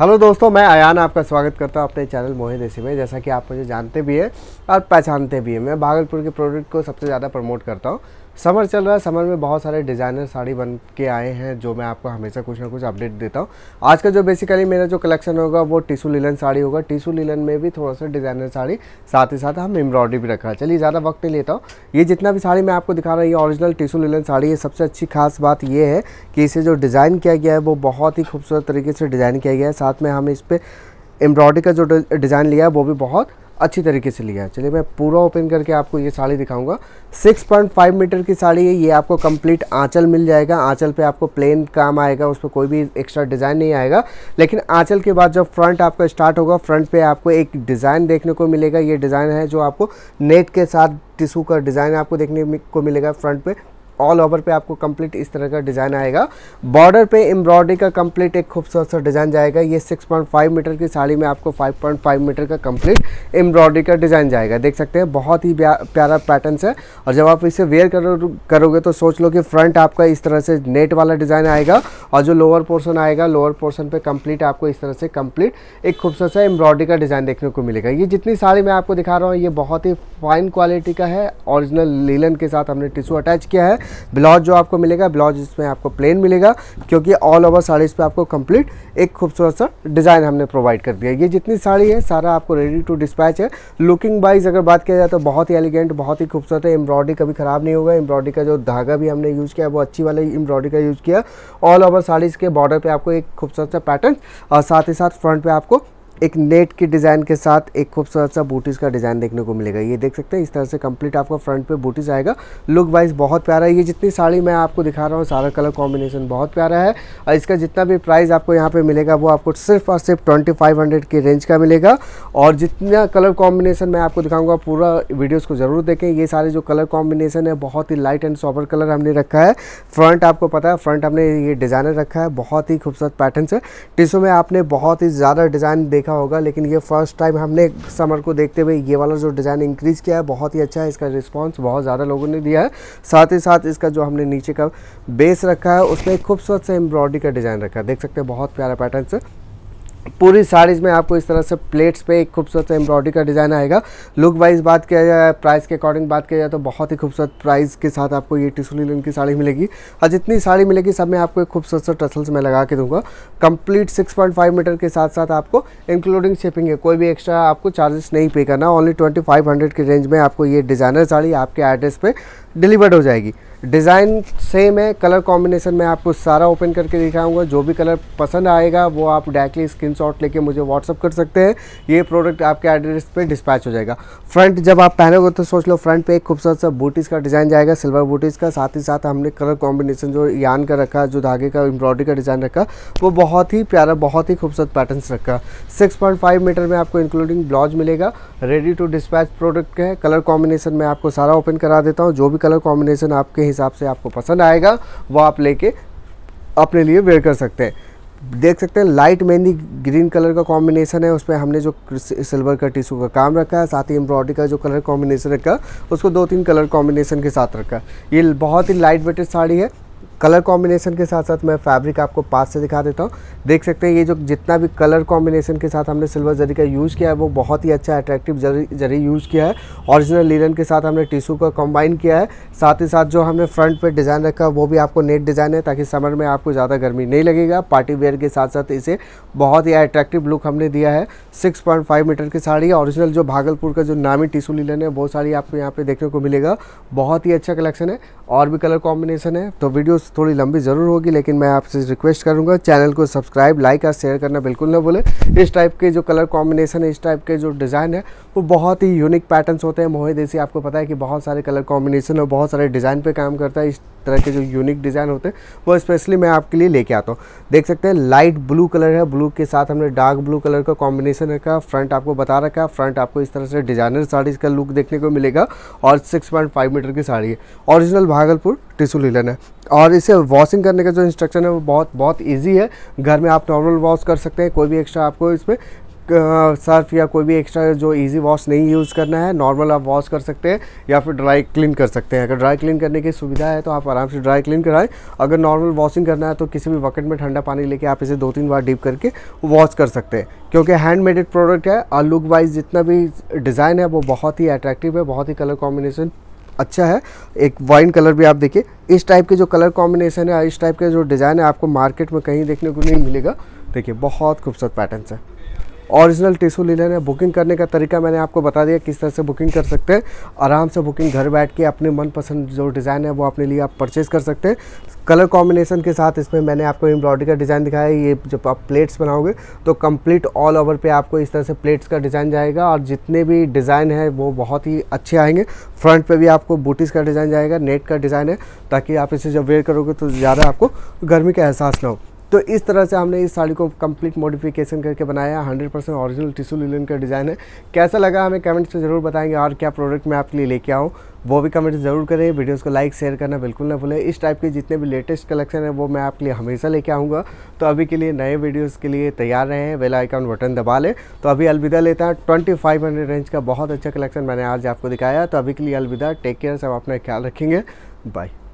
hello दोस्तों मैं आयान आपका स्वागत करता हूं अपने चैनल मोहित देसी में जैसा कि आप मुझे जानते भी हैं और पहचानते भी हैं मैं भागलपुर के प्रोडक्ट को सबसे ज़्यादा प्रमोट करता हूं समर चल रहा है समर में बहुत सारे डिज़ाइनर साड़ी बन के आए हैं जो मैं आपको हमेशा कुछ ना कुछ अपडेट देता हूँ आज का जो बेसिकली मेरा जो कलेक्शन होगा वो टिशू लीलन साड़ी होगा टिशू लीलन में भी थोड़ा सा डिज़ाइनर साड़ी साथ ही साथ हम एम्ब्रॉयडरी भी रखा है चलिए ज़्यादा वक्त नहीं लेता हूँ ये जितना भी साड़ी मैं आपको दिखा रहा हूँ ये ऑरिजिनल टिशू लीलन साड़ी है सबसे अच्छी खास बात ये है कि इसे जो डिज़ाइन किया गया है वो बहुत ही खूबसूरत तरीके से डिज़ाइन किया गया है साथ में हम इस पर एम्ब्रॉयडरी का जो डिज़ाइन लिया है वो भी बहुत अच्छी तरीके से लिया है चलिए मैं पूरा ओपन करके आपको ये साड़ी दिखाऊंगा 6.5 मीटर की साड़ी है ये आपको कंप्लीट आंचल मिल जाएगा आंचल पे आपको प्लेन काम आएगा उस पर कोई भी एक्स्ट्रा डिज़ाइन नहीं आएगा लेकिन आंचल के बाद जब फ्रंट आपका स्टार्ट होगा फ्रंट पे आपको एक डिज़ाइन देखने को मिलेगा ये डिज़ाइन है जो आपको नेट के साथ टिशू का डिज़ाइन आपको देखने को मिलेगा फ्रंट पर ऑल ओवर पे आपको कंप्लीट इस तरह का डिज़ाइन आएगा बॉर्डर पे एम्ब्रॉयडरी का कंप्लीट एक खूबसूरत सा डिज़ाइन जाएगा ये 6.5 मीटर की साड़ी में आपको 5.5 मीटर का कंप्लीट एम्ब्रॉयडरी का डिज़ाइन जाएगा देख सकते हैं बहुत ही प्यारा पैटर्न है और जब आप इसे वेयर करो करोगे तो सोच लो कि फ्रंट आपका इस तरह से नेट वाला डिज़ाइन आएगा और जो लोअर पोर्सन आएगा लोअर पोर्सन पर कंप्लीट आपको इस तरह से कंप्लीट एक खूबसूरत सा एम्ब्रॉयडरी का डिज़ाइन देखने को मिलेगा ये जितनी साड़ी मैं आपको दिखा रहा हूँ ये बहुत ही फाइन क्वालिटी का है ऑरिजिनल लीलन के साथ हमने टिशू अटैच किया है ब्लाउज जो आपको मिलेगा ब्लाउज इसमें आपको प्लेन मिलेगा क्योंकि ऑल ओवर साड़ीज़ पर आपको कंप्लीट एक खूबसूरत सा डिज़ाइन हमने प्रोवाइड कर दिया ये जितनी साड़ी है सारा आपको रेडी टू डिस्पैच है लुकिंग वाइज अगर बात किया जाए तो बहुत ही एलिगेंट बहुत ही खूबसूरत है एम्ब्रॉयडरी कभी ख़राब नहीं होगा एम्ब्रॉयडरी का जो धागा भी हमने यूज़ किया वो अच्छी वाला एम्ब्रॉयडरी का यूज़ किया ऑल ओवर साड़ीज़ के बॉर्डर पर आपको एक खूबसूरत सा पैटर्न और साथ ही साथ फ्रंट पर आपको एक नेट की डिज़ाइन के साथ एक खूबसूरत सा बूटीज़ का डिज़ाइन देखने को मिलेगा ये देख सकते हैं इस तरह से कंप्लीट आपका फ्रंट पे बूटीज़ आएगा लुक वाइज बहुत प्यारा है ये जितनी साड़ी मैं आपको दिखा रहा हूँ सारा कलर कॉम्बिनेशन बहुत प्यारा है और इसका जितना भी प्राइस आपको यहाँ पर मिलेगा वो आपको सिर्फ और सिर्फ ट्वेंटी की रेंज का मिलेगा और जितना कलर कॉम्बिनेशन मैं आपको दिखाऊँगा पूरा वीडियोज़ को ज़रूर देखें ये सारे जो कलर कॉम्बिनेशन है बहुत ही लाइट एंड सॉपर कलर हमने रखा है फ्रंट आपको पता है फ्रंट हमने ये डिज़ाइनर रखा है बहुत ही खूबसूरत पैटर्न है टिशो में आपने बहुत ही ज़्यादा डिज़ाइन देख देखा होगा लेकिन ये फर्स्ट टाइम हमने समर को देखते हुए ये वाला जो डिज़ाइन इंक्रीज़ किया है बहुत ही अच्छा है इसका रिस्पॉन्स बहुत ज़्यादा लोगों ने दिया है साथ ही साथ इसका जो हमने नीचे का बेस रखा है उसमें खूबसूरत से एम्ब्रॉयडरी का डिज़ाइन रखा है देख सकते हैं बहुत प्यारा पैटर्न से पूरी साड़ीज़ में आपको इस तरह से प्लेट्स पे एक खूबसूरत एम्ब्रॉयडरी का डिज़ाइन आएगा लुक वाइज बात किया जाए प्राइस के अकॉर्डिंग बात किया जाए तो बहुत ही खूबसूरत प्राइस के साथ आपको ये टिशू लिन की साड़ी मिलेगी और जितनी साड़ी मिलेगी सब में आपको एक खूबसूरत सा टसल्स में लगा के दूंगा कंप्लीट 6.5 मीटर के साथ साथ आपको इंक्लूडिंग शिपिंग है कोई भी एक्स्ट्रा आपको चार्जेस नहीं पे करना ओनली ट्वेंटी के रेंज में आपको ये डिज़ाइनर साड़ी आपके एड्रेस पर डिलीवर्ड हो जाएगी डिज़ाइन सेम है कलर कॉम्बिनेशन मैं आपको सारा ओपन करके दिखाऊंगा जो भी कलर पसंद आएगा वो आप डायरेक्टली स्क्रीन शॉट लेके मुझे व्हाट्सअप कर सकते हैं ये प्रोडक्ट आपके एड्रेस पे डिस्पैच हो जाएगा फ्रंट जब आप पहनोगे तो सोच लो फ्रंट पे एक खूबसूरत सा बूटीज़ का डिज़ाइन जाएगा सिल्वर बूटीज़ का साथ ही साथ हमने कलर कॉम्बिनेशन जो यान का रखा जो धागे का एम्ब्रॉयडरी का डिज़ाइन रखा वो बहुत ही प्यारा बहुत ही खूबसूरत पैटर्न रखा सिक्स मीटर में आपको इंक्लूडिंग ब्लाउज मिलेगा रेडी टू डिस्पैच प्रोडक्ट है कलर कॉम्बिनेशन मैं आपको सारा ओपन करा देता हूँ जो भी कलर कॉम्बिनेशन आपके हिसाब से आपको पसंद आएगा वो आप लेके अपने लिए वेयर कर सकते हैं देख सकते हैं लाइट मेहंदी ग्रीन कलर का कॉम्बिनेशन है उस पर हमने जो सिल्वर का टिश्यू का काम रखा है साथ ही एम्ब्रॉयडरी का जो कलर कॉम्बिनेशन रखा उसको दो तीन कलर कॉम्बिनेशन के साथ रखा ये बहुत ही लाइट वेटेड साड़ी है कलर कॉम्बिनेशन के साथ साथ मैं फैब्रिक आपको पास से दिखा देता हूँ देख सकते हैं ये जो जितना भी कलर कॉम्बिनेशन के साथ हमने सिल्वर जरी का यूज़ किया है वो बहुत ही अच्छा अट्रैक्टिव जरी जरी यूज़ किया है ऑरिजिनल लीलन के साथ हमने टिशू का कंबाइन किया है साथ ही साथ जो हमने फ्रंट पर डिज़ाइन रखा वो भी आपको नेट डिज़ाइन है ताकि समर में आपको ज़्यादा गर्मी नहीं लगेगा पार्टी वेयर के साथ साथ इसे बहुत ही अट्रैक्टिव लुक हमने दिया है सिक्स मीटर की साड़ी ऑरिजिनल जो भागलपुर का जो नामी टिशू लीलन है वो साड़ी आपको यहाँ पर देखने को मिलेगा बहुत ही अच्छा कलेक्शन है और भी कलर कॉम्बिनेशन है तो वीडियो थोड़ी लंबी ज़रूर होगी लेकिन मैं आपसे रिक्वेस्ट करूँगा चैनल को सब्सक्राइब लाइक और शेयर करना बिल्कुल ना भूलें इस टाइप के जो कलर कॉम्बिनेशन है इस टाइप के जो डिज़ाइन है वो बहुत ही यूनिक पैटर्न्स होते हैं मोहे देसी आपको पता है कि बहुत सारे कलर कॉम्बिनेशन और बहुत सारे डिज़ाइन पर काम करता है इस तरह के जो यूनिक डिज़ाइन होते हैं वो स्पेशली मैं आपके लिए लेके आता हूँ देख सकते हैं लाइट ब्लू कलर है ब्लू के साथ हमने डार्क ब्लू कलर का कॉम्बिनेशन रखा फ्रंट आपको बता रखा है फ्रंट आपको इस तरह से डिजाइनर साड़ीज़ का लुक देखने को मिलेगा और सिक्स पॉइंट फाइव मीटर की साड़ी है ऑरिजिनल भागलपुर टिशू लीलन है और इसे वॉशिंग करने का जो इंस्ट्रक्शन है वो बहुत बहुत ईजी है घर में आप नॉर्मल वॉश कर सकते हैं कोई भी एक्स्ट्रा आपको इसमें सर्फ या कोई भी एक्स्ट्रा जो इजी वॉश नहीं यूज़ करना है नॉर्मल आप वॉश कर सकते हैं या फिर ड्राई क्लीन कर सकते हैं अगर ड्राई क्लीन करने की सुविधा है तो आप आराम से ड्राई क्लीन कराएं अगर नॉर्मल वॉशिंग करना है तो किसी भी बकेट में ठंडा पानी लेके आप इसे दो तीन बार डीप करके वॉश कर सकते हैं क्योंकि हैंड प्रोडक्ट है और लुक वाइज जितना भी डिज़ाइन है वो बहुत ही अट्रैक्टिव है बहुत ही कलर कॉम्बिनेशन अच्छा है एक वाइन कलर भी आप देखिए इस टाइप के जो कलर कॉम्बिनेशन है इस टाइप के जो डिज़ाइन है आपको मार्केट में कहीं देखने को नहीं मिलेगा देखिए बहुत खूबसूरत पैटर्न है ओरिजिनल टिशू ले लेना है बुकिंग करने का तरीका मैंने आपको बता दिया किस तरह से बुकिंग कर सकते हैं आराम से बुकिंग घर बैठ के अपने मनपसंद जो डिज़ाइन है वो अपने लिए आप परचेज़ कर सकते हैं कलर कॉम्बिनेशन के साथ इसमें मैंने आपको एम्ब्रॉयडरी का डिज़ाइन दिखाया ये जब आप प्लेट्स बनाओगे तो कंप्लीट ऑल ओवर पे आपको इस तरह से प्लेट्स का डिज़ाइन जाएगा और जितने भी डिज़ाइन है वो बहुत ही अच्छे आएंगे फ्रंट पे भी आपको बूटीज़ का डिज़ाइन जाएगा नेट का डिज़ाइन है ताकि आप इसे जब वेयर करोगे तो ज़्यादा आपको गर्मी का एहसास ना हो तो इस तरह से हमने इस साड़ी को कंप्लीट मॉडिफिकेशन करके बनाया hundred percent original tissue linen का डिज़ाइन है कैसा लगा हमें कमेंट्स में ज़रूर बताएंगे और क्या प्रोडक्ट मैं आपके लिए लेके आऊँ वो भी कमेंट्स ज़रूर करें वीडियोस को लाइक शेयर करना बिल्कुल ना भूलें इस टाइप के जितने भी लेटेस्ट कलेक्शन है वो मैं आपके लिए हमेशा लेके आऊँगा तो अभी के लिए नए वीडियोज़ के लिए तैयार रहें बेल आइकन बटन दबा लें तो अभी अलविदा लेता हूँ ट्वेंटी फाइव हंड्रेड रेंज का बहुत अच्छा कलेक्शन मैंने आज आपको दिखाया तो अभी के लिए अलविदा टेक केयर सब अपना ख्याल रखेंगे बाय